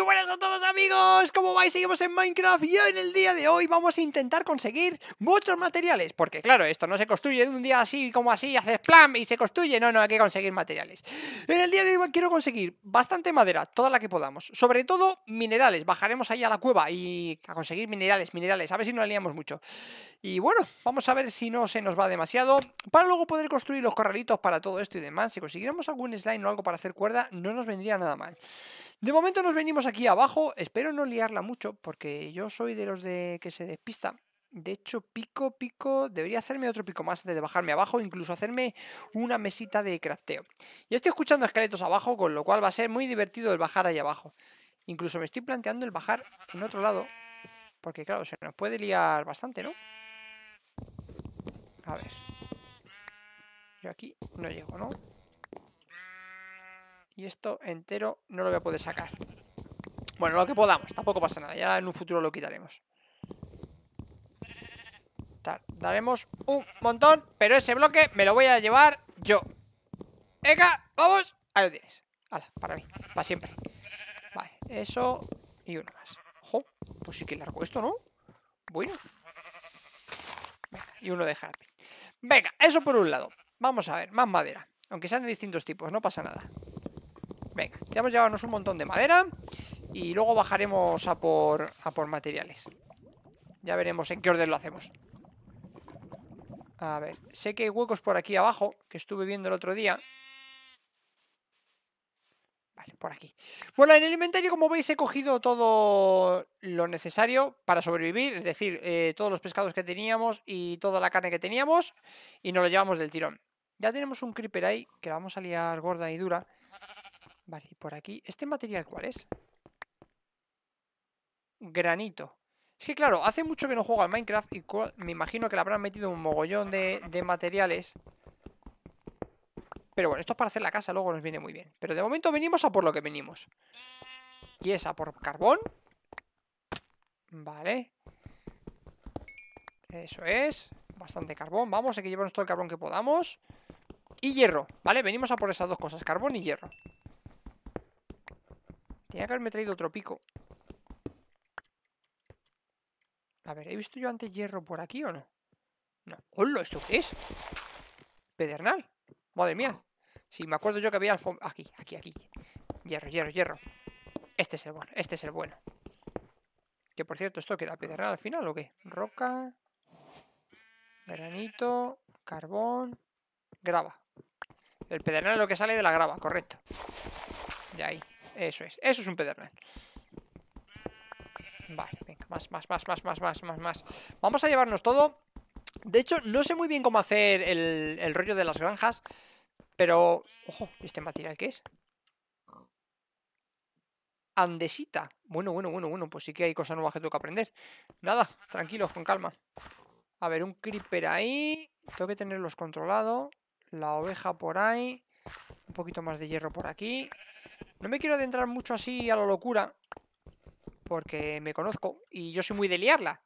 Muy buenas a todos amigos, ¿cómo vais? Seguimos en Minecraft y en el día de hoy vamos a intentar conseguir muchos materiales Porque claro, esto no se construye de un día así como así, haces ¡plam! y se construye, no, no, hay que conseguir materiales En el día de hoy quiero conseguir bastante madera, toda la que podamos, sobre todo minerales, bajaremos ahí a la cueva y a conseguir minerales, minerales, a ver si no liamos mucho Y bueno, vamos a ver si no se nos va demasiado, para luego poder construir los corralitos para todo esto y demás Si consiguiéramos algún slime o algo para hacer cuerda, no nos vendría nada mal de momento nos venimos aquí abajo, espero no liarla mucho, porque yo soy de los de que se despista. De hecho, pico, pico, debería hacerme otro pico más antes de bajarme abajo, incluso hacerme una mesita de crafteo. Ya estoy escuchando esqueletos abajo, con lo cual va a ser muy divertido el bajar ahí abajo. Incluso me estoy planteando el bajar en otro lado, porque claro, se nos puede liar bastante, ¿no? A ver. Yo aquí no llego, ¿no? Y esto entero no lo voy a poder sacar. Bueno, lo que podamos, tampoco pasa nada. Ya en un futuro lo quitaremos. Daremos un montón, pero ese bloque me lo voy a llevar yo. venga, ¡Vamos! Ahí lo tienes. Hala, para mí, para siempre. Vale, eso y uno más. ¡Ojo! Pues sí que largo esto, ¿no? Bueno. y uno de jardín. Venga, eso por un lado. Vamos a ver, más madera. Aunque sean de distintos tipos, no pasa nada. Venga, ya hemos llevado un montón de madera y luego bajaremos a por, a por materiales. Ya veremos en qué orden lo hacemos. A ver, sé que hay huecos por aquí abajo, que estuve viendo el otro día. Vale, por aquí. Bueno, en el inventario, como veis, he cogido todo lo necesario para sobrevivir, es decir, eh, todos los pescados que teníamos y toda la carne que teníamos, y nos lo llevamos del tirón. Ya tenemos un creeper ahí, que vamos a liar gorda y dura. Vale, y por aquí. ¿Este material cuál es? Granito. Es que claro, hace mucho que no juego al Minecraft y me imagino que le habrán metido un mogollón de, de materiales. Pero bueno, esto es para hacer la casa, luego nos viene muy bien. Pero de momento venimos a por lo que venimos. Y es a por carbón. Vale. Eso es. Bastante carbón. Vamos, hay que llevarnos todo el carbón que podamos. Y hierro, ¿vale? Venimos a por esas dos cosas, carbón y hierro. Tenía que haberme traído otro pico. A ver, ¿he visto yo antes hierro por aquí o no? No. ¡Hola! ¿Esto qué es? ¿Pedernal? Madre mía. Sí, me acuerdo yo que había alfombra. Aquí, aquí, aquí. Hierro, hierro, hierro. Este es el bueno, este es el bueno. Que por cierto, ¿esto queda pedernal al final o qué? Roca. Granito. Carbón. Grava. El pedernal es lo que sale de la grava, correcto. De ahí. Eso es, eso es un pedernal Vale, venga, más, más, más, más, más, más, más, más. Vamos a llevarnos todo. De hecho, no sé muy bien cómo hacer el, rollo de las granjas. Pero, ojo, ¿este material qué es? Andesita. Bueno, bueno, bueno, bueno, pues sí que hay cosas nuevas que tengo que aprender. Nada, tranquilos, con calma. A ver, un creeper ahí. Tengo que tenerlos controlado. La oveja por ahí. Un poquito más de hierro por aquí. No me quiero adentrar mucho así a la locura, porque me conozco y yo soy muy de liarla.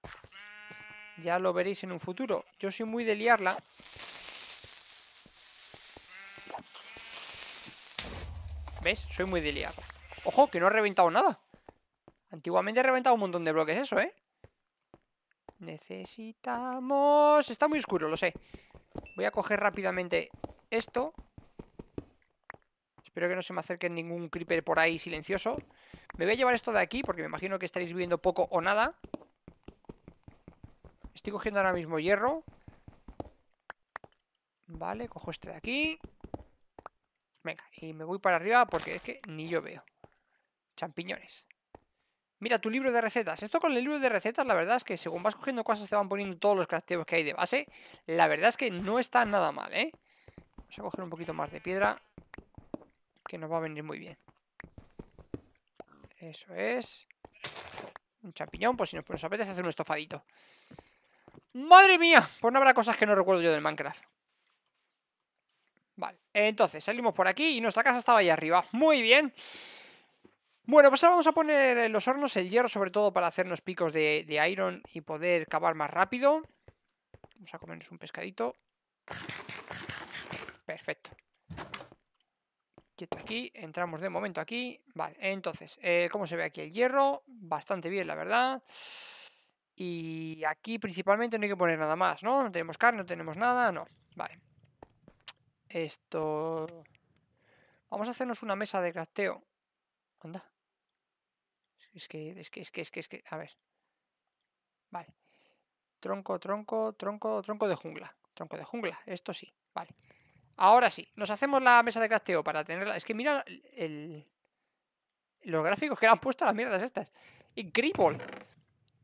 Ya lo veréis en un futuro. Yo soy muy de liarla. ¿Ves? Soy muy de liarla. Ojo, que no he reventado nada. Antiguamente he reventado un montón de bloques eso, ¿eh? Necesitamos... Está muy oscuro, lo sé Voy a coger rápidamente esto Espero que no se me acerque ningún creeper por ahí silencioso. Me voy a llevar esto de aquí porque me imagino que estaréis viviendo poco o nada. Estoy cogiendo ahora mismo hierro. Vale, cojo este de aquí. Venga, y me voy para arriba porque es que ni yo veo. Champiñones. Mira, tu libro de recetas. Esto con el libro de recetas, la verdad es que según vas cogiendo cosas te van poniendo todos los caracteres que hay de base. La verdad es que no está nada mal, ¿eh? Vamos a coger un poquito más de piedra que nos va a venir muy bien. Eso es. Un champiñón, pues si nos, apetece hacer un estofadito. ¡Madre mía! Pues no habrá cosas que no recuerdo yo del Minecraft. Vale, entonces salimos por aquí y nuestra casa estaba ahí arriba. Muy bien. Bueno, pues ahora vamos a poner en los hornos el hierro, sobre todo para hacernos picos de, de iron y poder cavar más rápido. Vamos a comernos un pescadito. Perfecto. Quieto aquí, entramos de momento aquí. Vale, entonces, eh, ¿cómo se ve aquí el hierro? Bastante bien, la verdad. Y aquí principalmente no hay que poner nada más, ¿no? No tenemos carne, no tenemos nada, no. Vale. Esto... Vamos a hacernos una mesa de crafteo. Anda. Es que, es que, es que, es que, es que... A ver. Vale. Tronco, tronco, tronco, tronco de jungla. Tronco de jungla, esto sí. Vale. Ahora sí, nos hacemos la mesa de crafteo para tenerla. Es que mira el... los gráficos que han puesto las mierdas estas. Increíble.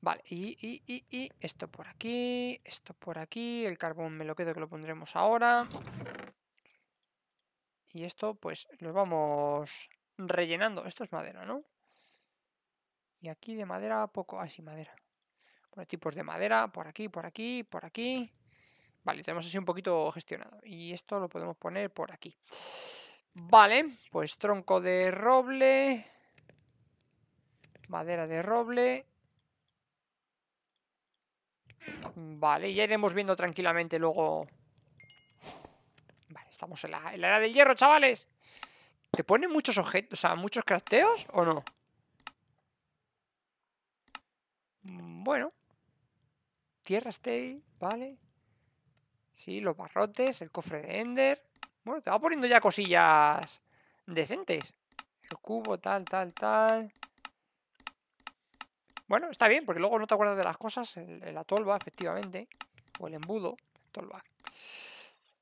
Vale, y, y, y, y esto por aquí, esto por aquí, el carbón me lo quedo que lo pondremos ahora. Y esto pues lo vamos rellenando. Esto es madera, ¿no? Y aquí de madera poco, así ah, sí, madera. Bueno, tipos de madera, por aquí, por aquí, por aquí. Vale, tenemos así un poquito gestionado. Y esto lo podemos poner por aquí. Vale, pues tronco de roble. Madera de roble. Vale, ya iremos viendo tranquilamente luego... Vale, estamos en la, era del hierro, chavales. se ponen muchos objetos, o sea, muchos crafteos o no? Bueno. Tierra state vale. Sí, los barrotes, el cofre de Ender. Bueno, te va poniendo ya cosillas decentes. El cubo, tal, tal, tal. Bueno, está bien, porque luego no te acuerdas de las cosas. La tolva, efectivamente. O el embudo. tolva.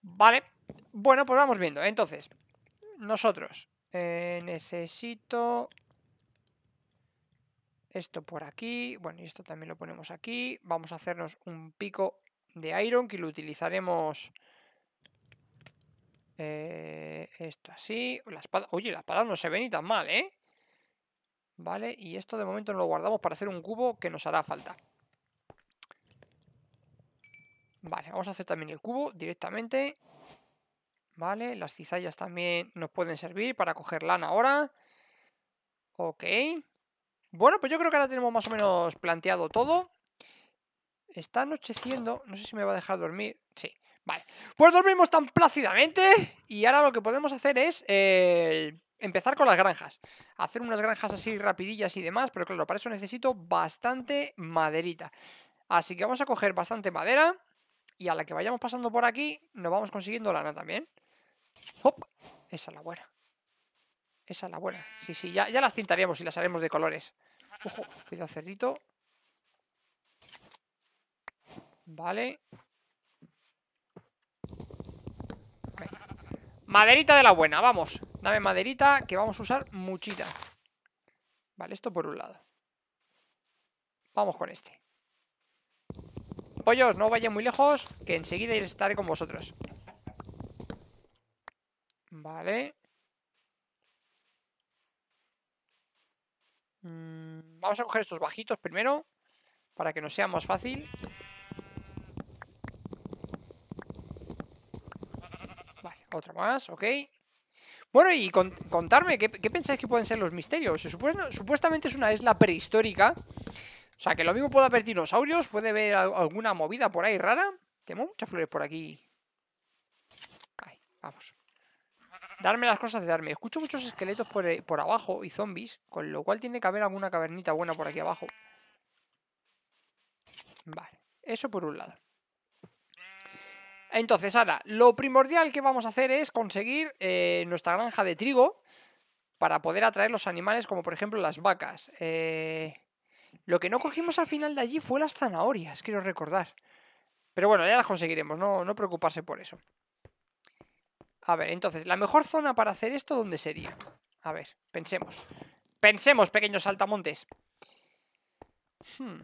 Vale. Bueno, pues vamos viendo. Entonces, nosotros eh, necesito esto por aquí. Bueno, y esto también lo ponemos aquí. Vamos a hacernos un pico de Iron, que lo utilizaremos... Eh, esto así. La espada. Oye, la espada no se ve ni tan mal, ¿eh? Vale, y esto de momento no lo guardamos para hacer un cubo que nos hará falta. Vale, vamos a hacer también el cubo directamente. Vale, las cizallas también nos pueden servir para coger lana ahora. Ok. Bueno, pues yo creo que ahora tenemos más o menos planteado todo. Está anocheciendo, no sé si me va a dejar dormir. Sí, vale. Pues dormimos tan plácidamente y ahora lo que podemos hacer es eh, empezar con las granjas. Hacer unas granjas así rapidillas y demás, pero claro, para eso necesito bastante maderita. Así que vamos a coger bastante madera y a la que vayamos pasando por aquí nos vamos consiguiendo lana también. ¡Hop! Esa es la buena. Esa es la buena. Sí, sí, ya, ya las tintaríamos y las haremos de colores. Ojo, cuidado cerdito. Vale. Maderita de la buena, vamos. Dame maderita que vamos a usar muchita. Vale, esto por un lado. Vamos con este. Pollos, no vayan muy lejos, que enseguida estaré con vosotros. Vale. Mm, vamos a coger estos bajitos primero, para que nos sea más fácil. Otro más, ok. Bueno, y contarme, ¿qué, pensáis que pueden ser los misterios? supuestamente es una isla prehistórica. O sea, que lo mismo puede haber dinosaurios, puede haber alguna movida por ahí rara. Tengo muchas flores por aquí. Ahí, vamos. Darme las cosas de darme. Escucho muchos esqueletos por, eh, por abajo y zombies, con lo cual tiene que haber alguna cavernita buena por aquí abajo. Vale, eso por un lado. Entonces, ahora, lo primordial que vamos a hacer es conseguir eh, nuestra granja de trigo para poder atraer los animales, como por ejemplo las vacas. Eh, lo que no cogimos al final de allí fue las zanahorias, quiero recordar. Pero bueno, ya las conseguiremos, no, no preocuparse por eso. A ver, entonces, la mejor zona para hacer esto, ¿dónde sería? A ver, pensemos. Pensemos, pequeños saltamontes. Hmm.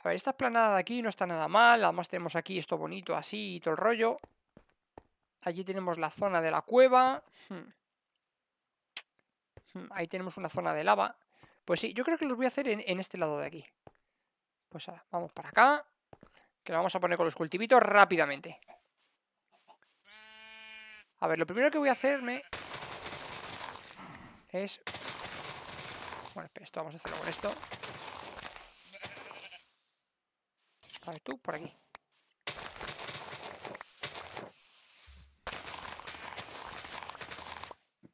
A ver, esta esplanada de aquí no está nada mal. Además tenemos aquí esto bonito así y todo el rollo. Allí tenemos la zona de la cueva. Hmm. Hmm, ahí tenemos una zona de lava. Pues sí, yo creo que los voy a hacer en, este lado de aquí. Pues vamos para acá. Que lo vamos a poner con los cultivitos rápidamente. A ver, lo primero que voy a hacerme es... Bueno, espera, esto vamos a hacerlo con esto. tú, por aquí.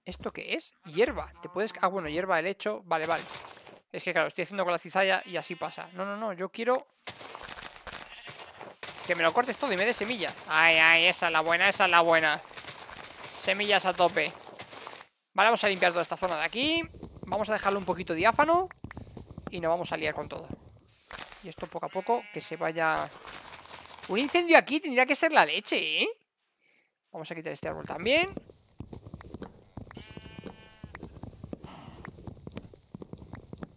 ¿Esto qué es? Hierba. Te puedes... Ah, bueno, hierba, el hecho. Vale, vale. Es que claro, estoy haciendo con la cizalla y así pasa. No, no, no, yo quiero... Que me lo cortes todo y me dé semilla Ay, ay, esa es la buena, esa es la buena. Semillas a tope. Vale, vamos a limpiar toda esta zona de aquí. Vamos a dejarlo un poquito diáfano. Y nos vamos a liar con todo. Y esto poco a poco que se vaya... Un incendio aquí tendría que ser la leche, ¿eh? Vamos a quitar este árbol también.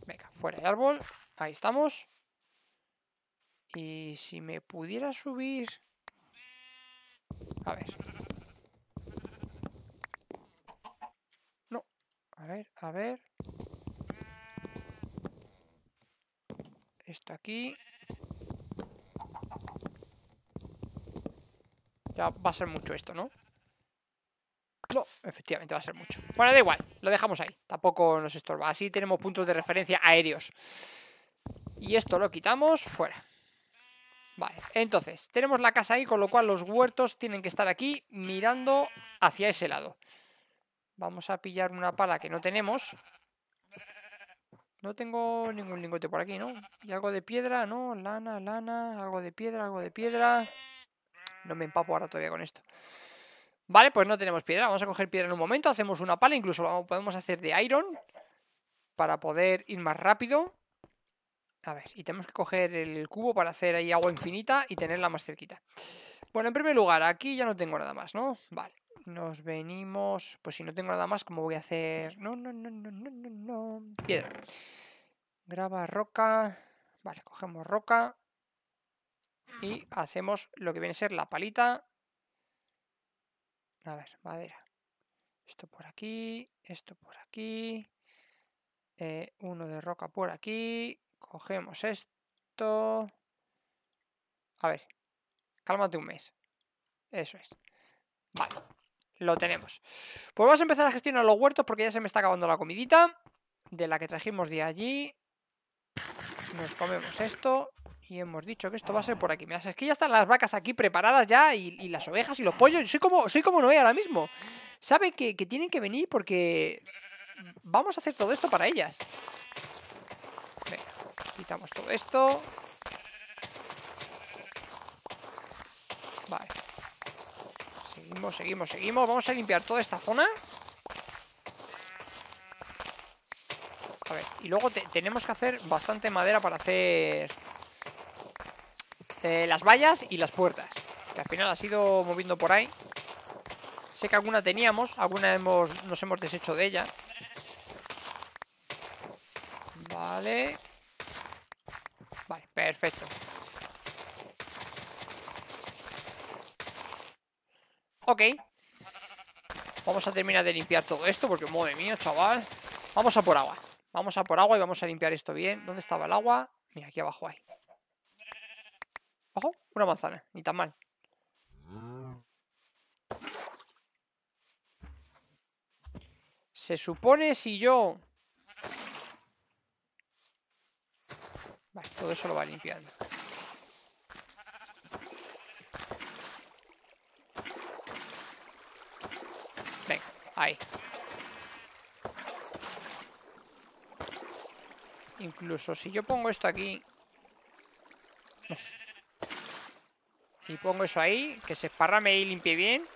Venga, fuera de árbol. Ahí estamos. Y si me pudiera subir... A ver. No. A ver, a ver. Esto aquí. Ya va a ser mucho esto, ¿no? No, efectivamente va a ser mucho. Bueno, da igual, lo dejamos ahí. Tampoco nos estorba. Así tenemos puntos de referencia aéreos. Y esto lo quitamos fuera. Vale, entonces, tenemos la casa ahí, con lo cual los huertos tienen que estar aquí mirando hacia ese lado. Vamos a pillar una pala que no tenemos. No tengo ningún lingote por aquí, ¿no? Y algo de piedra, ¿no? Lana, lana, algo de piedra, algo de piedra. No me empapo ahora todavía con esto. Vale, pues no tenemos piedra. Vamos a coger piedra en un momento. Hacemos una pala. Incluso podemos hacer de iron. Para poder ir más rápido. A ver, y tenemos que coger el cubo para hacer ahí agua infinita y tenerla más cerquita. Bueno, en primer lugar, aquí ya no tengo nada más, ¿no? Vale. Nos venimos... Pues si no tengo nada más, ¿cómo voy a hacer? No, no, no, no, no, no, no. Piedra. Graba roca. Vale, cogemos roca. Y hacemos lo que viene a ser la palita. A ver, madera. Esto por aquí, esto por aquí. Eh, uno de roca por aquí. Cogemos esto. A ver, cálmate un mes. Eso es. Vale. Lo tenemos. Pues vamos a empezar a gestionar los huertos porque ya se me está acabando la comidita. De la que trajimos de allí. Nos comemos esto. Y hemos dicho que esto va a ser por aquí. Mira, es que ya están las vacas aquí preparadas ya. Y, las ovejas y los pollos. Soy como, soy como Noé ahora mismo. Sabe que, que tienen que venir porque... Vamos a hacer todo esto para ellas. Venga, quitamos todo esto. Vale. Seguimos, seguimos, seguimos. Vamos a limpiar toda esta zona. A ver, y luego tenemos que hacer bastante madera para hacer eh, las vallas y las puertas. Que al final ha sido moviendo por ahí. Sé que alguna teníamos, alguna nos hemos deshecho de ella. Vale. Vale, perfecto. Ok. Vamos a terminar de limpiar todo esto porque, madre mía, chaval. Vamos a por agua. Vamos a por agua y vamos a limpiar esto bien. ¿Dónde estaba el agua? Mira, aquí abajo hay. Ojo, una manzana. Ni tan mal. Se supone si yo... Vale, todo eso lo va limpiando. Ahí Incluso si yo pongo esto aquí... Y pongo eso ahí, que se esparrame y limpie bien.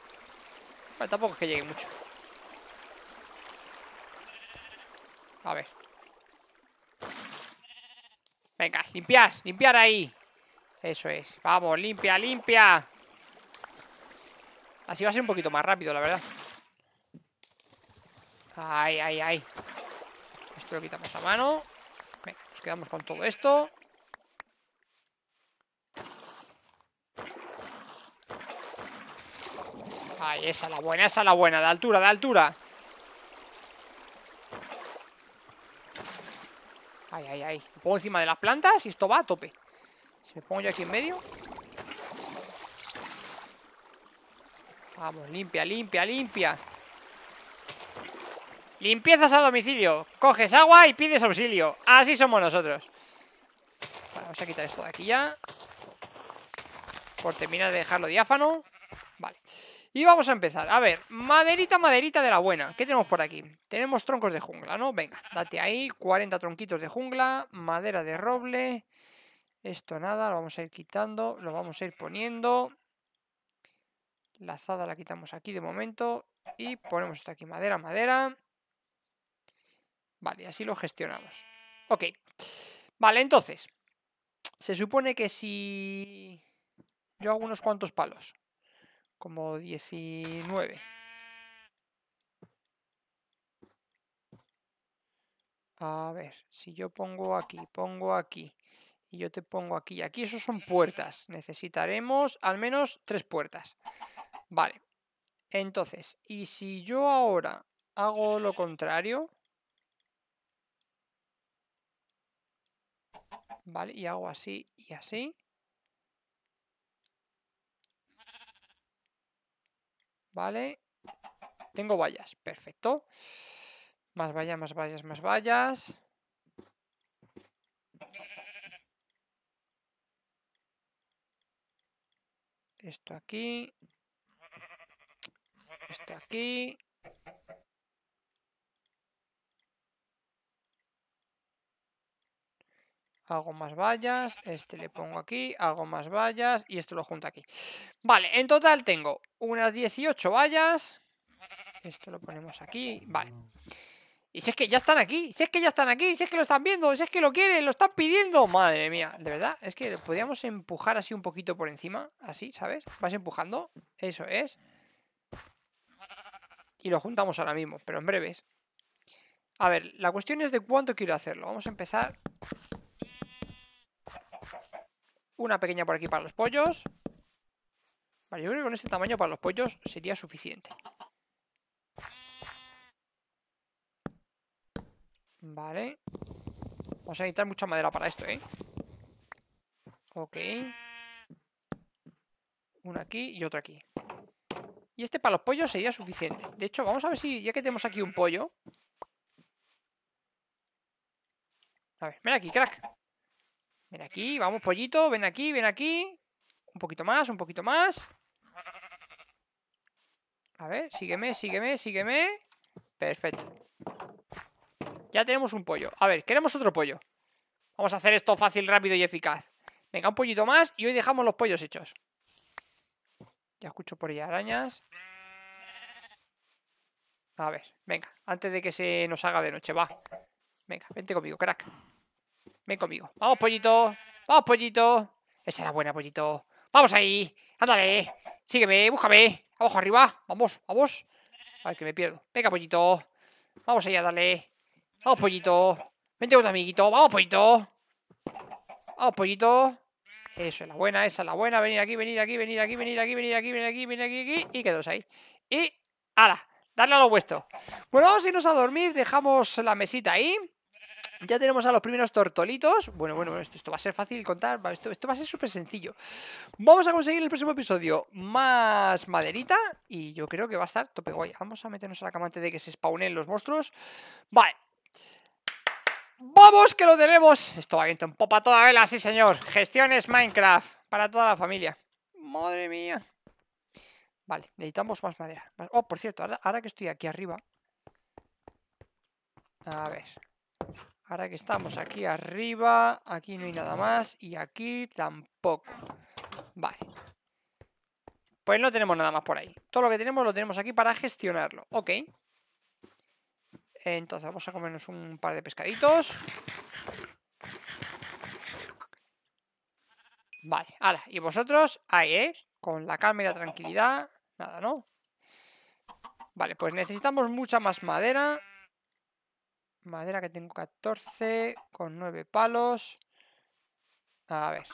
tampoco es que llegue mucho. A ver. Venga, limpiar, limpiar ahí. Eso es. Vamos, limpia, limpia. Así va a ser un poquito más rápido, la verdad. Ay, ay, ay. Esto lo quitamos a mano. nos quedamos con todo esto. Ay, esa la buena, esa la buena. De altura, de altura. Ay, ay, ay. Me pongo encima de las plantas y esto va a tope. Si me pongo yo aquí en medio. Vamos, limpia, limpia, limpia. Limpiezas a domicilio. Coges agua y pides auxilio. Así somos nosotros. Vale, vamos a quitar esto de aquí ya. Por terminar de dejarlo diáfano. Vale. Y vamos a empezar. A ver, maderita, maderita de la buena. ¿Qué tenemos por aquí? Tenemos troncos de jungla, ¿no? Venga, date ahí. 40 tronquitos de jungla. Madera de roble. Esto nada, lo vamos a ir quitando. Lo vamos a ir poniendo. La Lazada la quitamos aquí de momento. Y ponemos esto aquí. Madera, madera. Vale, así lo gestionamos. Ok. Vale, entonces. Se supone que si... Yo hago unos cuantos palos. Como 19. A ver, si yo pongo aquí, pongo aquí. Y yo te pongo aquí. Aquí eso son puertas. Necesitaremos al menos tres puertas. Vale. Entonces, y si yo ahora hago lo contrario... ¿vale? Y hago así y así. ¿Vale? Tengo vallas, perfecto. Más vallas, más vallas, más vallas. Esto aquí. Esto aquí. hago más vallas, este le pongo aquí, hago más vallas y esto lo junto aquí. Vale, en total tengo unas 18 vallas. Esto lo ponemos aquí, vale. Y si es que ya están aquí, si es que ya están aquí, si es que lo están viendo, si es que lo quieren, lo están pidiendo. Madre mía, de verdad, es que podríamos empujar así un poquito por encima, así, ¿sabes? Vas empujando, eso es. Y lo juntamos ahora mismo, pero en breves. A ver, la cuestión es de cuánto quiero hacerlo. Vamos a empezar una pequeña por aquí para los pollos. Vale, yo creo que con este tamaño para los pollos sería suficiente. Vale. Vamos a necesitar mucha madera para esto, ¿eh? Ok. Una aquí y otra aquí. Y este para los pollos sería suficiente. De hecho, vamos a ver si, ya que tenemos aquí un pollo... A ver, ven aquí, crack. Ven aquí, vamos pollito, ven aquí, ven aquí. Un poquito más, un poquito más. A ver, sígueme, sígueme, sígueme. Perfecto. Ya tenemos un pollo. A ver, queremos otro pollo. Vamos a hacer esto fácil, rápido y eficaz. Venga, un pollito más y hoy dejamos los pollos hechos. Ya escucho por ahí arañas. A ver, venga, antes de que se nos haga de noche, va. Venga, vente conmigo, crack. Ven conmigo. Vamos, pollito. Vamos, pollito. Esa es la buena, pollito. Vamos ahí. Ándale. Sígueme, búscame. Abajo, arriba. Vamos, vamos. A ver que me pierdo. Venga, pollito. Vamos allá, dale. Vamos, pollito. Vente con tu amiguito. Vamos, pollito. Vamos, pollito. Eso es la buena, esa es la buena. Venir aquí, venir aquí, venir aquí, venir aquí, venir aquí, venir aquí, venir aquí, venir aquí. Y quedos ahí. Y, ala, darle a lo vuestro. Bueno, vamos a irnos a dormir. Dejamos la mesita ahí. Ya tenemos a los primeros tortolitos. Bueno, bueno, esto, esto va a ser fácil contar. Esto, esto va a ser súper sencillo. Vamos a conseguir el próximo episodio más maderita. Y yo creo que va a estar tope Vamos a meternos a la cama antes de que se spawnen los monstruos. Vale. ¡Vamos que lo tenemos! Esto va viento en popa toda vela, sí señor. Gestiones Minecraft para toda la familia. Madre mía. Vale, necesitamos más madera. Oh, por cierto, ahora que estoy aquí arriba. A ver. Ahora que estamos aquí arriba, aquí no hay nada más y aquí tampoco. Vale. Pues no tenemos nada más por ahí. Todo lo que tenemos lo tenemos aquí para gestionarlo. Ok. Entonces vamos a comernos un par de pescaditos. Vale, ahora, y vosotros, ahí, ¿eh? Con la calma y la tranquilidad. Nada, ¿no? Vale, pues necesitamos mucha más madera. Madera que tengo 14, con 9 palos. A ver.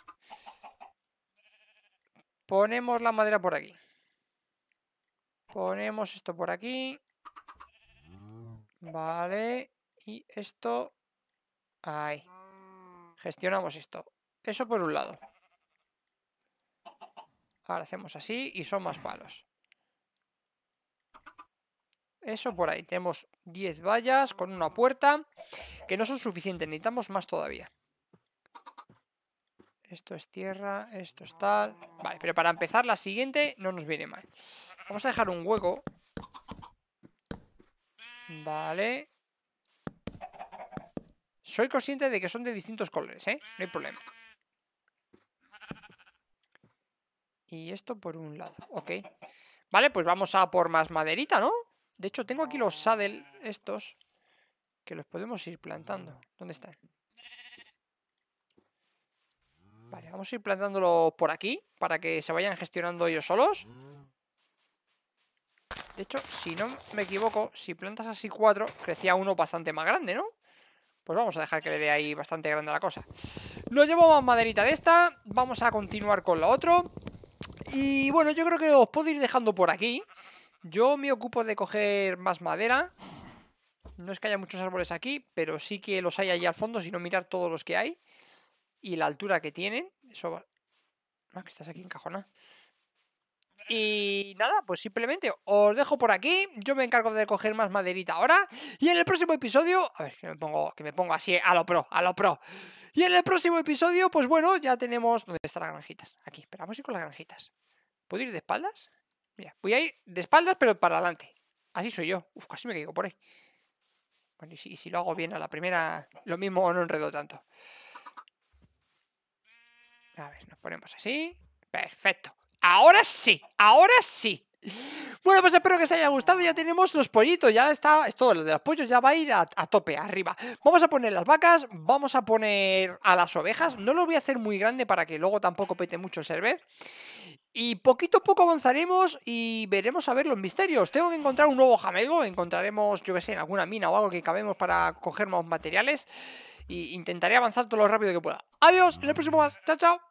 Ponemos la madera por aquí. Ponemos esto por aquí. Vale. Y esto... Ahí. Gestionamos esto. Eso por un lado. Ahora hacemos así y son más palos. Eso por ahí. Tenemos 10 vallas con una puerta, que no son suficientes, necesitamos más todavía. Esto es tierra, esto es tal... Vale, pero para empezar la siguiente no nos viene mal. Vamos a dejar un hueco. Vale. Soy consciente de que son de distintos colores, ¿eh? No hay problema. Y esto por un lado, ok. Vale, pues vamos a por más maderita, ¿no? De hecho, tengo aquí los saddle, estos, que los podemos ir plantando. Ah. ¿Dónde están? Vale, vamos a ir plantándolos por aquí, para que se vayan gestionando ellos solos. De hecho, si no me equivoco, si plantas así cuatro, crecía uno bastante más grande, ¿no? Pues vamos a dejar que le dé ahí bastante grande la cosa. Lo llevo más maderita de esta, vamos a continuar con la otra. Y bueno, yo creo que os puedo ir dejando por aquí. Yo me ocupo de coger más madera. No es que haya muchos árboles aquí, pero sí que los hay allí al fondo, sino mirar todos los que hay. Y la altura que tienen. Eso va... Ah, que estás aquí en Y nada, pues simplemente os dejo por aquí. Yo me encargo de coger más maderita ahora. Y en el próximo episodio. A ver, que me pongo, que me pongo así a lo pro, a lo pro. Y en el próximo episodio, pues bueno, ya tenemos. ¿Dónde están las granjitas? Aquí, esperamos ir con las granjitas. ¿Puedo ir de espaldas? voy a ir de espaldas, pero para adelante. Así soy yo. Uf, casi me caigo por ahí. Bueno, y si, lo hago bien a la primera, lo mismo o no enredo tanto. A ver, nos ponemos así. Perfecto. Ahora sí, ahora sí. Bueno, pues espero que os haya gustado. Ya tenemos los pollitos, ya está. Es todo lo de los pollos, ya va a ir a, a, tope, arriba. Vamos a poner las vacas, vamos a poner a las ovejas. No lo voy a hacer muy grande para que luego tampoco pete mucho el server. Y poquito a poco avanzaremos y veremos a ver los misterios. Tengo que encontrar un nuevo jamego, encontraremos, yo que sé, en alguna mina o algo que cabemos para coger más materiales. Y intentaré avanzar todo lo rápido que pueda. Adiós, en el próximo más. Chao, chao.